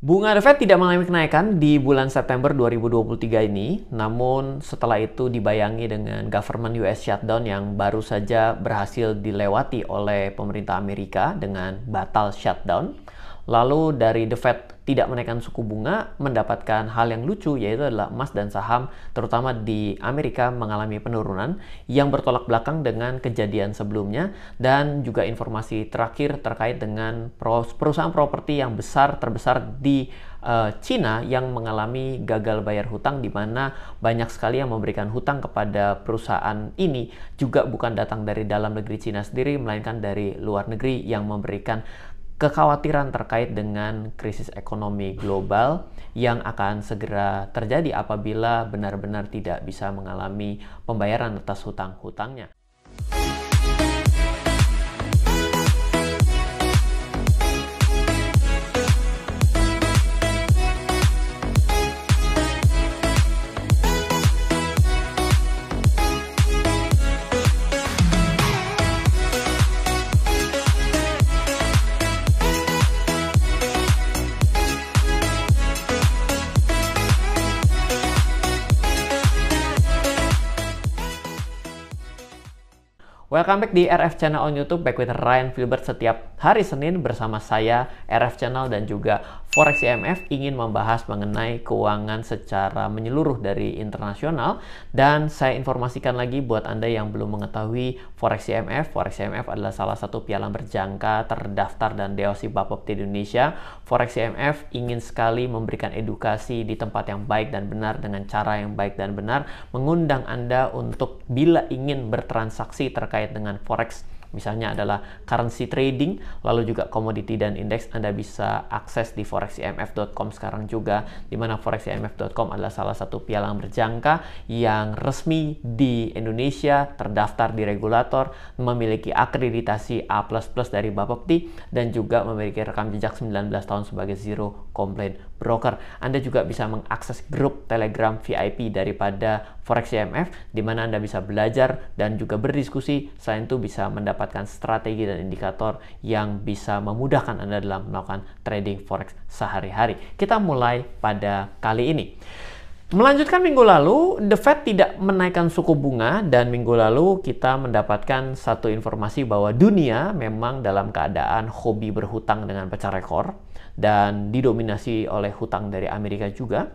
Bunga The Fed tidak mengalami kenaikan di bulan September 2023 ini, namun setelah itu dibayangi dengan government US shutdown yang baru saja berhasil dilewati oleh pemerintah Amerika dengan batal shutdown. Lalu dari The Fed tidak menaikkan suku bunga mendapatkan hal yang lucu yaitu adalah emas dan saham terutama di Amerika mengalami penurunan yang bertolak belakang dengan kejadian sebelumnya dan juga informasi terakhir terkait dengan perusahaan properti yang besar terbesar di eh, China Cina yang mengalami gagal bayar hutang di mana banyak sekali yang memberikan hutang kepada perusahaan ini juga bukan datang dari dalam negeri Cina sendiri melainkan dari luar negeri yang memberikan kekhawatiran terkait dengan krisis ekonomi global yang akan segera terjadi apabila benar-benar tidak bisa mengalami pembayaran atas hutang-hutangnya. Welcome back di RF Channel on YouTube back with Ryan Filbert setiap hari Senin bersama saya RF Channel dan juga Forex IMF ingin membahas mengenai keuangan secara menyeluruh dari internasional dan saya informasikan lagi buat Anda yang belum mengetahui Forex IMF. Forex IMF adalah salah satu pialang berjangka terdaftar dan deosi di Indonesia. Forex IMF ingin sekali memberikan edukasi di tempat yang baik dan benar dengan cara yang baik dan benar, mengundang Anda untuk bila ingin bertransaksi terkait dengan forex Misalnya adalah currency trading, lalu juga komoditi dan indeks Anda bisa akses di foreximf.com sekarang juga, di mana foreximf.com adalah salah satu pialang berjangka yang resmi di Indonesia, terdaftar di regulator, memiliki akreditasi A++ dari Bapepti, dan juga memiliki rekam jejak 19 tahun sebagai zero complaint broker. Anda juga bisa mengakses grup Telegram VIP daripada Forex IMF di mana Anda bisa belajar dan juga berdiskusi. Selain itu bisa mendapatkan strategi dan indikator yang bisa memudahkan Anda dalam melakukan trading forex sehari-hari. Kita mulai pada kali ini. Melanjutkan minggu lalu, The Fed tidak menaikkan suku bunga dan minggu lalu kita mendapatkan satu informasi bahwa dunia memang dalam keadaan hobi berhutang dengan pecah rekor dan didominasi oleh hutang dari Amerika juga.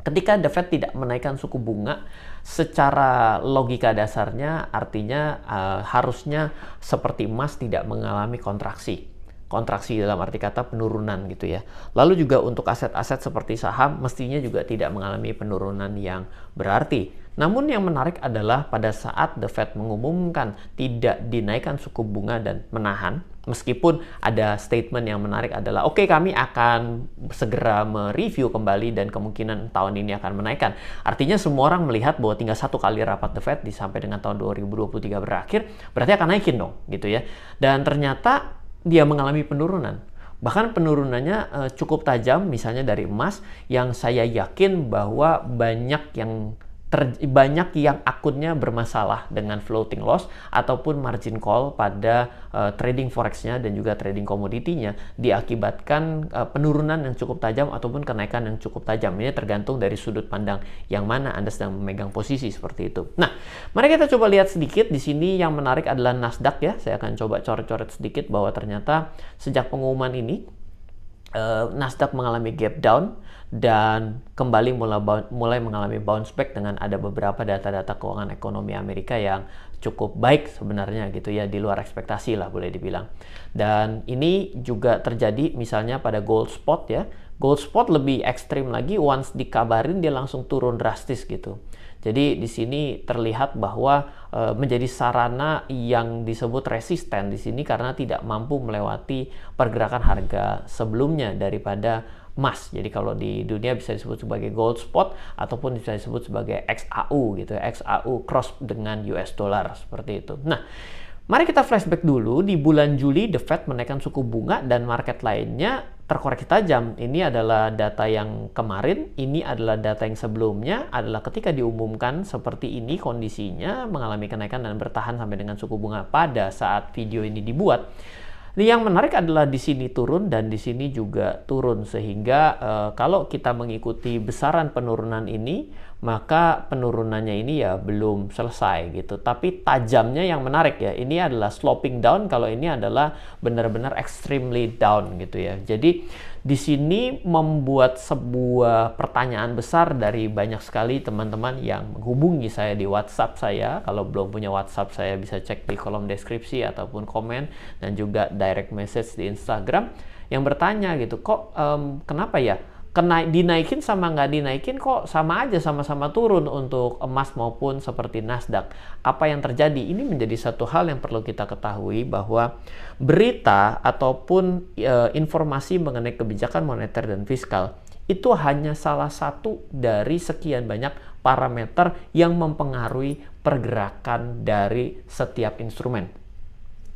Ketika The Fed tidak menaikkan suku bunga, secara logika dasarnya artinya uh, harusnya seperti emas tidak mengalami kontraksi kontraksi dalam arti kata penurunan gitu ya. Lalu juga untuk aset-aset seperti saham mestinya juga tidak mengalami penurunan yang berarti. Namun yang menarik adalah pada saat The Fed mengumumkan tidak dinaikkan suku bunga dan menahan, meskipun ada statement yang menarik adalah oke okay, kami akan segera mereview kembali dan kemungkinan tahun ini akan menaikkan. Artinya semua orang melihat bahwa tinggal satu kali rapat The Fed sampai dengan tahun 2023 berakhir, berarti akan naikin dong gitu ya. Dan ternyata dia mengalami penurunan. Bahkan penurunannya eh, cukup tajam, misalnya dari emas, yang saya yakin bahwa banyak yang ter, banyak yang akunnya bermasalah dengan floating loss ataupun margin call pada uh, trading forexnya dan juga trading komoditinya diakibatkan uh, penurunan yang cukup tajam ataupun kenaikan yang cukup tajam. Ini tergantung dari sudut pandang yang mana Anda sedang memegang posisi seperti itu. Nah, mari kita coba lihat sedikit di sini yang menarik adalah Nasdaq ya. Saya akan coba coret-coret sedikit bahwa ternyata sejak pengumuman ini Eh, Nasdaq mengalami gap down dan kembali mulai mengalami bounce back dengan ada beberapa data-data keuangan ekonomi Amerika yang cukup baik sebenarnya gitu ya di luar ekspektasi lah boleh dibilang. Dan ini juga terjadi misalnya pada gold spot ya Gold spot lebih ekstrim lagi, once dikabarin dia langsung turun drastis gitu. Jadi di sini terlihat bahwa e, menjadi sarana yang disebut resisten di sini karena tidak mampu melewati pergerakan harga sebelumnya daripada emas. Jadi kalau di dunia bisa disebut sebagai gold spot ataupun bisa disebut sebagai XAU gitu, XAU cross dengan US dollar seperti itu. Nah, Mari kita flashback dulu di bulan Juli The Fed menaikkan suku bunga dan market lainnya terkoreksi tajam. Ini adalah data yang kemarin, ini adalah data yang sebelumnya, adalah ketika diumumkan seperti ini kondisinya mengalami kenaikan dan bertahan sampai dengan suku bunga pada saat video ini dibuat. Yang menarik adalah di sini turun dan di sini juga turun sehingga e, kalau kita mengikuti besaran penurunan ini maka penurunannya ini ya belum selesai gitu. Tapi tajamnya yang menarik ya, ini adalah sloping down, kalau ini adalah benar-benar extremely down gitu ya. Jadi di sini membuat sebuah pertanyaan besar dari banyak sekali teman-teman yang menghubungi saya di WhatsApp saya. Kalau belum punya WhatsApp saya bisa cek di kolom deskripsi ataupun komen dan juga direct message di Instagram yang bertanya gitu, kok um, kenapa ya? kena dinaikin sama nggak dinaikin kok sama aja sama-sama turun untuk emas maupun seperti Nasdaq. Apa yang terjadi? Ini menjadi satu hal yang perlu kita ketahui bahwa berita ataupun e, informasi mengenai kebijakan moneter dan fiskal itu hanya salah satu dari sekian banyak parameter yang mempengaruhi pergerakan dari setiap instrumen.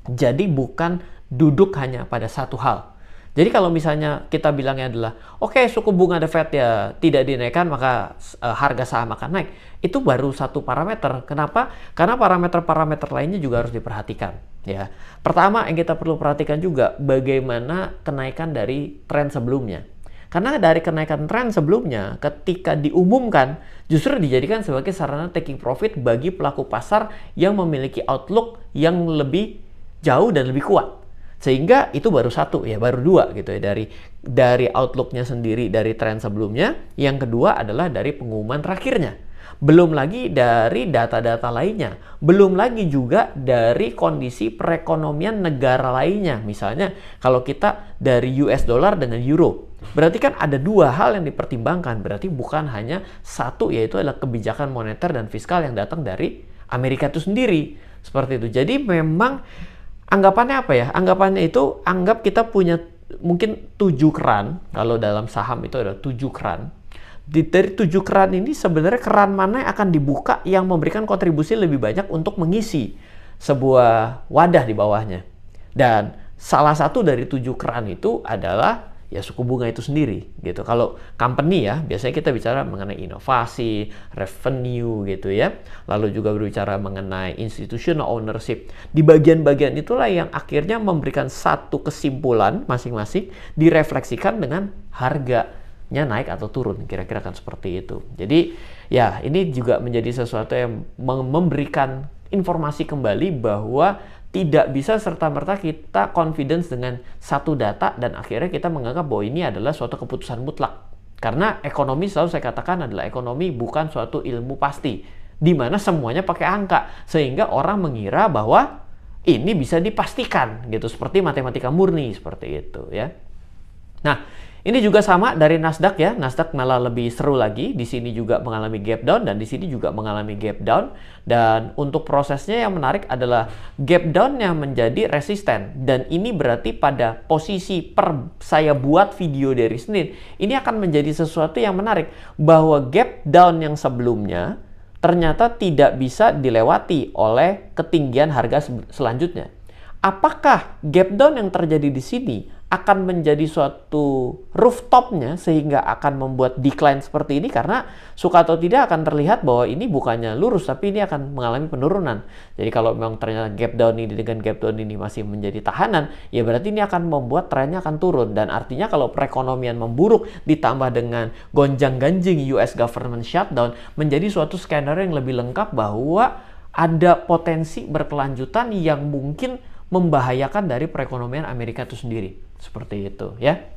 Jadi bukan duduk hanya pada satu hal jadi kalau misalnya kita bilangnya adalah oke okay, suku bunga The Fed ya tidak dinaikkan maka uh, harga saham akan naik. Itu baru satu parameter. Kenapa? Karena parameter-parameter lainnya juga harus diperhatikan ya. Pertama yang kita perlu perhatikan juga bagaimana kenaikan dari tren sebelumnya. Karena dari kenaikan tren sebelumnya ketika diumumkan justru dijadikan sebagai sarana taking profit bagi pelaku pasar yang memiliki outlook yang lebih jauh dan lebih kuat. Sehingga itu baru satu ya, baru dua gitu ya dari dari outlooknya sendiri dari tren sebelumnya. Yang kedua adalah dari pengumuman terakhirnya belum lagi dari data-data lainnya, belum lagi juga dari kondisi perekonomian negara lainnya. Misalnya kalau kita dari US dollar dengan euro, berarti kan ada dua hal yang dipertimbangkan. Berarti bukan hanya satu yaitu adalah kebijakan moneter dan fiskal yang datang dari Amerika itu sendiri. Seperti itu. Jadi memang anggapannya apa ya? Anggapannya itu anggap kita punya mungkin tujuh keran. Kalau dalam saham itu ada tujuh keran. Di, dari tujuh keran ini sebenarnya keran mana yang akan dibuka yang memberikan kontribusi lebih banyak untuk mengisi sebuah wadah di bawahnya. Dan salah satu dari tujuh keran itu adalah ya suku bunga itu sendiri gitu. Kalau company ya biasanya kita bicara mengenai inovasi, revenue gitu ya. Lalu juga berbicara mengenai institutional ownership. Di bagian-bagian itulah yang akhirnya memberikan satu kesimpulan masing-masing direfleksikan dengan harganya naik atau turun kira-kira kan seperti itu. Jadi ya ini juga menjadi sesuatu yang memberikan informasi kembali bahwa tidak bisa serta-merta kita confidence dengan satu data dan akhirnya kita menganggap bahwa ini adalah suatu keputusan mutlak. Karena ekonomi selalu saya katakan adalah ekonomi bukan suatu ilmu pasti di mana semuanya pakai angka sehingga orang mengira bahwa ini bisa dipastikan gitu seperti matematika murni seperti itu ya. Nah, ini juga sama dari Nasdaq ya. Nasdaq malah lebih seru lagi. Di sini juga mengalami gap down dan di sini juga mengalami gap down. Dan untuk prosesnya yang menarik adalah gap down yang menjadi resisten. Dan ini berarti pada posisi per saya buat video dari Senin, ini akan menjadi sesuatu yang menarik bahwa gap down yang sebelumnya ternyata tidak bisa dilewati oleh ketinggian harga selanjutnya. Apakah gap down yang terjadi di sini akan menjadi suatu rooftopnya sehingga akan membuat decline seperti ini karena suka atau tidak akan terlihat bahwa ini bukannya lurus tapi ini akan mengalami penurunan. Jadi kalau memang ternyata gap down ini dengan gap down ini masih menjadi tahanan, ya berarti ini akan membuat trennya akan turun dan artinya kalau perekonomian memburuk ditambah dengan gonjang-ganjing US government shutdown menjadi suatu skenario yang lebih lengkap bahwa ada potensi berkelanjutan yang mungkin membahayakan dari perekonomian Amerika itu sendiri. Seperti itu ya.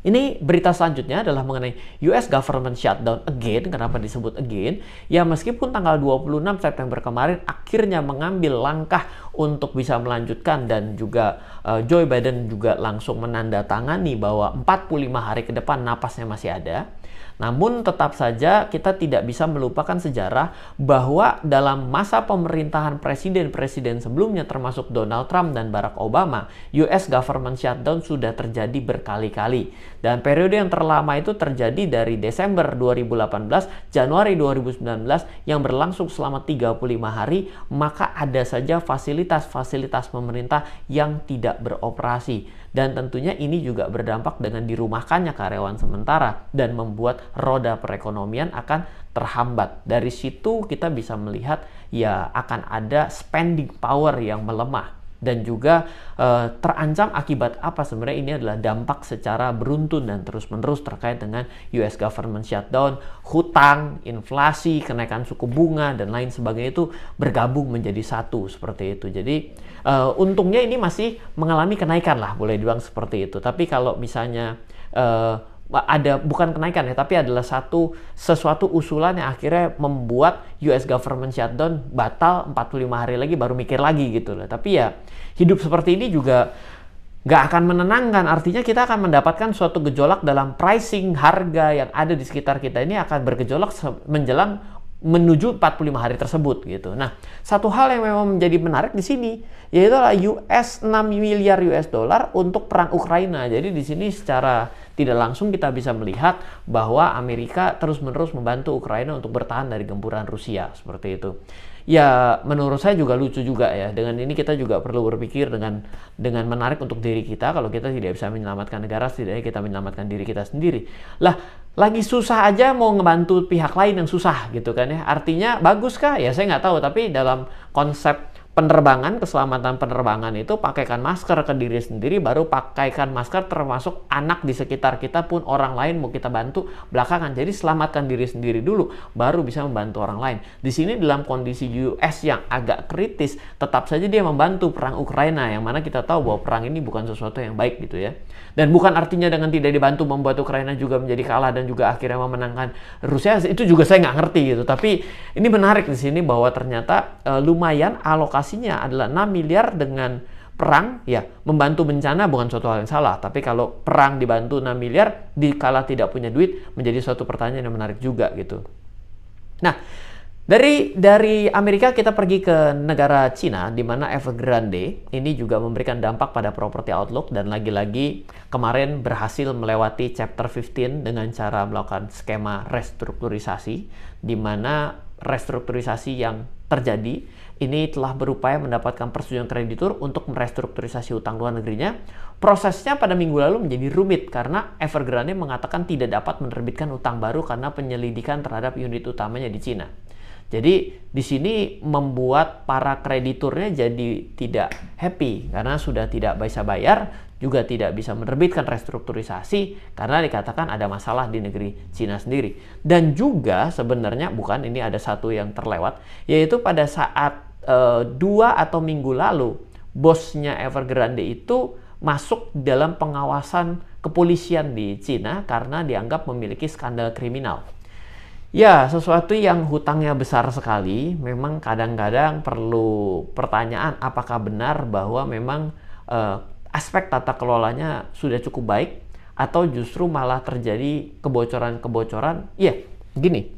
Ini berita selanjutnya adalah mengenai US government shutdown again, kenapa disebut again? Ya meskipun tanggal 26 September kemarin akhirnya mengambil langkah untuk bisa melanjutkan dan juga uh, Joe Biden juga langsung menandatangani bahwa 45 hari ke depan napasnya masih ada namun tetap saja kita tidak bisa melupakan sejarah bahwa dalam masa pemerintahan presiden-presiden sebelumnya termasuk Donald Trump dan Barack Obama, US government shutdown sudah terjadi berkali-kali. Dan periode yang terlama itu terjadi dari Desember 2018, Januari 2019 yang berlangsung selama 35 hari, maka ada saja fasilitas-fasilitas pemerintah yang tidak beroperasi. Dan tentunya ini juga berdampak dengan dirumahkannya karyawan sementara dan membuat roda perekonomian akan terhambat. Dari situ kita bisa melihat ya akan ada spending power yang melemah dan juga eh, terancam akibat apa sebenarnya ini adalah dampak secara beruntun dan terus-menerus terkait dengan US government shutdown, hutang, inflasi, kenaikan suku bunga dan lain sebagainya itu bergabung menjadi satu seperti itu. Jadi eh, untungnya ini masih mengalami kenaikan lah boleh dibilang seperti itu. Tapi kalau misalnya eh, ada bukan kenaikan ya tapi adalah satu sesuatu usulan yang akhirnya membuat US government shutdown batal 45 hari lagi baru mikir lagi gitu loh. Tapi ya hidup seperti ini juga nggak akan menenangkan artinya kita akan mendapatkan suatu gejolak dalam pricing harga yang ada di sekitar kita ini akan bergejolak menjelang menuju 45 hari tersebut gitu. Nah, satu hal yang memang menjadi menarik di sini yaitu US 6 miliar US dollar untuk perang Ukraina. Jadi di sini secara tidak langsung kita bisa melihat bahwa Amerika terus-menerus membantu Ukraina untuk bertahan dari gempuran Rusia seperti itu. Ya, menurut saya juga lucu juga ya. Dengan ini kita juga perlu berpikir dengan dengan menarik untuk diri kita kalau kita tidak bisa menyelamatkan negara, setidaknya kita menyelamatkan diri kita sendiri. Lah, lagi susah aja mau ngebantu pihak lain yang susah gitu kan ya. Artinya bagus kah? Ya saya nggak tahu, tapi dalam konsep penerbangan, keselamatan penerbangan itu pakaikan masker ke diri sendiri, baru pakaikan masker termasuk anak di sekitar kita pun orang lain mau kita bantu belakangan. Jadi selamatkan diri sendiri dulu, baru bisa membantu orang lain. Di sini dalam kondisi US yang agak kritis, tetap saja dia membantu perang Ukraina yang mana kita tahu bahwa perang ini bukan sesuatu yang baik gitu ya. Dan bukan artinya dengan tidak dibantu membuat Ukraina juga menjadi kalah dan juga akhirnya memenangkan Rusia itu juga saya nggak ngerti gitu. Tapi ini menarik di sini bahwa ternyata e, lumayan alokasi investasinya adalah 6 miliar dengan perang, ya membantu bencana bukan suatu hal yang salah. Tapi kalau perang dibantu 6 miliar, dikala tidak punya duit, menjadi suatu pertanyaan yang menarik juga gitu. Nah, dari dari Amerika kita pergi ke negara Cina di mana Evergrande ini juga memberikan dampak pada properti outlook dan lagi-lagi kemarin berhasil melewati chapter 15 dengan cara melakukan skema restrukturisasi di mana restrukturisasi yang terjadi ini telah berupaya mendapatkan persetujuan kreditur untuk merestrukturisasi utang luar negerinya. Prosesnya pada minggu lalu menjadi rumit karena Evergrande mengatakan tidak dapat menerbitkan utang baru karena penyelidikan terhadap unit utamanya di Cina. Jadi di sini membuat para krediturnya jadi tidak happy karena sudah tidak bisa bayar, juga tidak bisa menerbitkan restrukturisasi karena dikatakan ada masalah di negeri Cina sendiri. Dan juga sebenarnya bukan ini ada satu yang terlewat yaitu pada saat uh, dua atau minggu lalu bosnya Evergrande itu masuk dalam pengawasan kepolisian di Cina karena dianggap memiliki skandal kriminal. Ya, sesuatu yang hutangnya besar sekali memang kadang-kadang perlu pertanyaan apakah benar bahwa memang eh, aspek tata kelolanya sudah cukup baik atau justru malah terjadi kebocoran-kebocoran. Ya gini.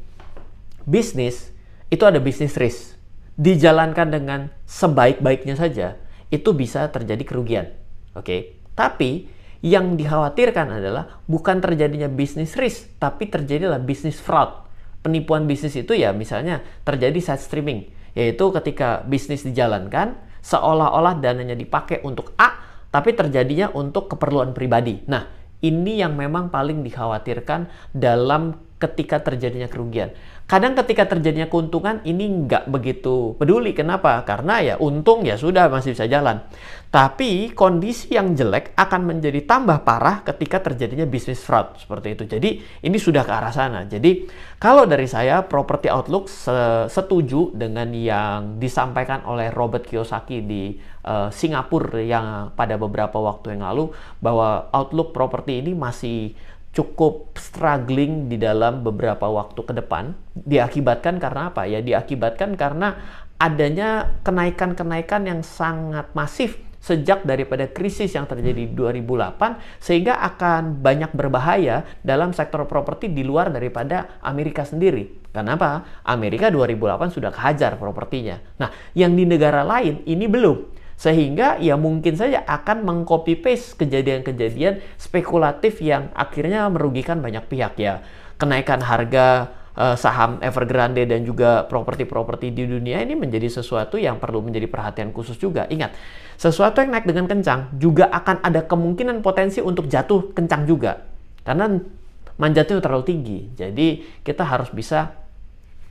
Bisnis itu ada bisnis risk dijalankan dengan sebaik-baiknya saja, itu bisa terjadi kerugian. Oke, okay? tapi yang dikhawatirkan adalah bukan terjadinya bisnis risk, tapi terjadilah bisnis fraud. Penipuan bisnis itu ya misalnya terjadi side streaming, yaitu ketika bisnis dijalankan seolah-olah dananya dipakai untuk A, tapi terjadinya untuk keperluan pribadi. Nah, ini yang memang paling dikhawatirkan dalam ketika terjadinya kerugian. Kadang ketika terjadinya keuntungan ini nggak begitu peduli. Kenapa? Karena ya untung ya sudah masih bisa jalan. Tapi kondisi yang jelek akan menjadi tambah parah ketika terjadinya bisnis fraud seperti itu. Jadi ini sudah ke arah sana. Jadi kalau dari saya property outlook setuju dengan yang disampaikan oleh Robert Kiyosaki di uh, Singapura yang pada beberapa waktu yang lalu bahwa outlook properti ini masih cukup struggling di dalam beberapa waktu ke depan diakibatkan karena apa ya diakibatkan karena adanya kenaikan-kenaikan yang sangat masif sejak daripada krisis yang terjadi di 2008 sehingga akan banyak berbahaya dalam sektor properti di luar daripada Amerika sendiri. Kenapa? Amerika 2008 sudah kehajar propertinya. Nah, yang di negara lain ini belum. Sehingga ya mungkin saja akan mengcopy paste kejadian-kejadian spekulatif yang akhirnya merugikan banyak pihak ya. Kenaikan harga eh, saham Evergrande dan juga properti-properti di dunia ini menjadi sesuatu yang perlu menjadi perhatian khusus juga. Ingat, sesuatu yang naik dengan kencang juga akan ada kemungkinan potensi untuk jatuh kencang juga. Karena manjatnya terlalu tinggi. Jadi kita harus bisa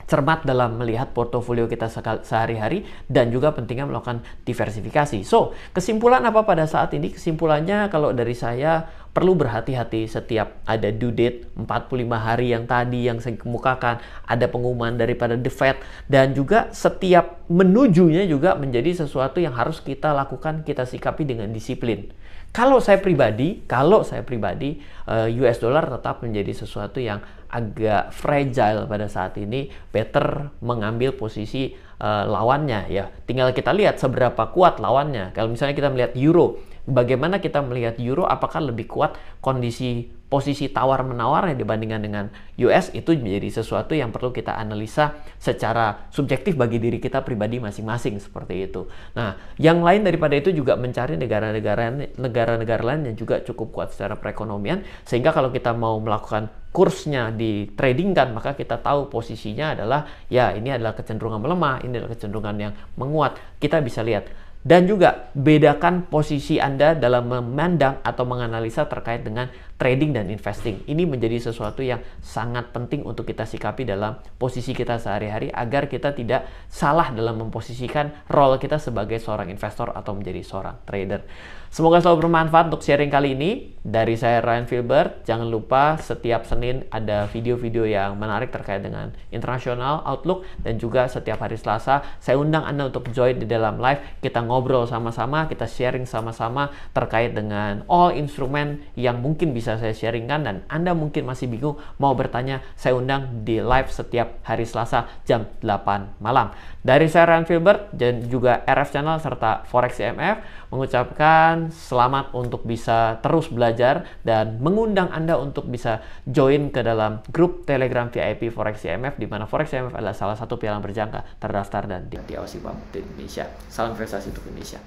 cermat dalam melihat portofolio kita sehari-hari dan juga pentingnya melakukan diversifikasi. So, kesimpulan apa pada saat ini? Kesimpulannya kalau dari saya perlu berhati-hati setiap ada due date 45 hari yang tadi yang saya kemukakan, ada pengumuman daripada The Fed dan juga setiap menujunya juga menjadi sesuatu yang harus kita lakukan, kita sikapi dengan disiplin. Kalau saya pribadi, kalau saya pribadi, eh, US dollar tetap menjadi sesuatu yang agak fragile pada saat ini. Better mengambil posisi eh, lawannya ya. Tinggal kita lihat seberapa kuat lawannya. Kalau misalnya kita melihat euro, bagaimana kita melihat euro apakah lebih kuat kondisi posisi tawar menawarnya dibandingkan dengan US itu menjadi sesuatu yang perlu kita analisa secara subjektif bagi diri kita pribadi masing-masing seperti itu. Nah, yang lain daripada itu juga mencari negara-negara negara-negara lain yang juga cukup kuat secara perekonomian sehingga kalau kita mau melakukan kursnya di trading kan maka kita tahu posisinya adalah ya ini adalah kecenderungan melemah, ini adalah kecenderungan yang menguat. Kita bisa lihat dan juga bedakan posisi Anda dalam memandang atau menganalisa terkait dengan trading dan investing. Ini menjadi sesuatu yang sangat penting untuk kita sikapi dalam posisi kita sehari-hari agar kita tidak salah dalam memposisikan role kita sebagai seorang investor atau menjadi seorang trader. Semoga selalu bermanfaat untuk sharing kali ini. Dari saya Ryan Filbert, jangan lupa setiap Senin ada video-video yang menarik terkait dengan internasional outlook dan juga setiap hari Selasa saya undang Anda untuk join di dalam live. Kita ngobrol sama-sama, kita sharing sama-sama terkait dengan all instrumen yang mungkin bisa saya sharingkan dan Anda mungkin masih bingung mau bertanya, saya undang di live setiap hari Selasa jam 8 malam. Dari saya Ryan Filbert dan juga RF Channel serta Forex IMF mengucapkan selamat untuk bisa terus belajar dan mengundang Anda untuk bisa join ke dalam grup Telegram VIP Forex IMF di mana Forex IMF adalah salah satu pialang berjangka terdaftar dan diawasi Bank Indonesia. Salam investasi untuk Indonesia.